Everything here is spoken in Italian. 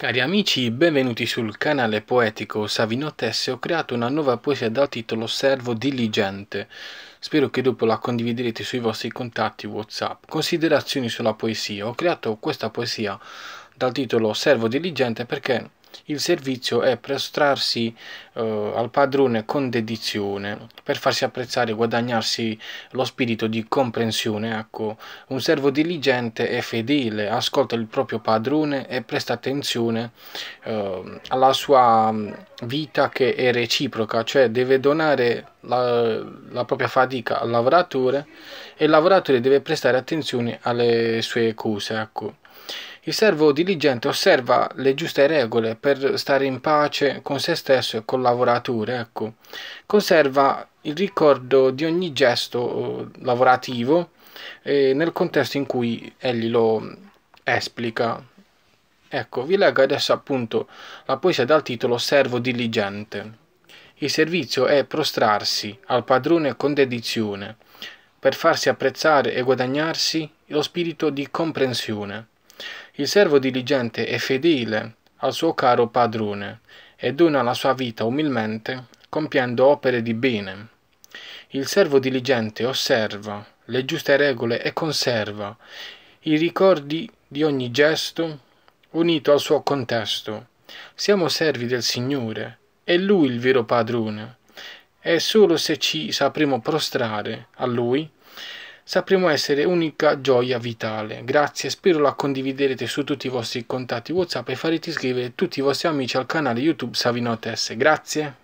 Cari amici, benvenuti sul canale poetico Savino Tesse. Ho creato una nuova poesia dal titolo Servo diligente. Spero che dopo la condividerete sui vostri contatti WhatsApp. Considerazioni sulla poesia. Ho creato questa poesia dal titolo Servo diligente perché il servizio è prostrarsi eh, al padrone con dedizione, per farsi apprezzare e guadagnarsi lo spirito di comprensione. Ecco, un servo diligente e fedele, ascolta il proprio padrone e presta attenzione eh, alla sua mm, vita che è reciproca, cioè deve donare la, la propria fatica al lavoratore e il lavoratore deve prestare attenzione alle sue cose. Ecco. Il servo diligente osserva le giuste regole per stare in pace con se stesso e col lavoratore, ecco. Conserva il ricordo di ogni gesto eh, lavorativo eh, nel contesto in cui egli lo mm, esplica. Ecco, vi leggo adesso appunto la poesia dal titolo Servo diligente. Il servizio è prostrarsi al padrone con dedizione, per farsi apprezzare e guadagnarsi lo spirito di comprensione il servo diligente è fedele al suo caro padrone, e dona la sua vita umilmente, compiendo opere di bene. Il servo diligente osserva le giuste regole e conserva i ricordi di ogni gesto unito al suo contesto. Siamo servi del Signore, è Lui il vero padrone, e solo se ci sapremo prostrare a Lui sapremo essere unica gioia vitale. Grazie, spero la condividerete su tutti i vostri contatti WhatsApp e farete iscrivere tutti i vostri amici al canale YouTube Savinotes. Grazie.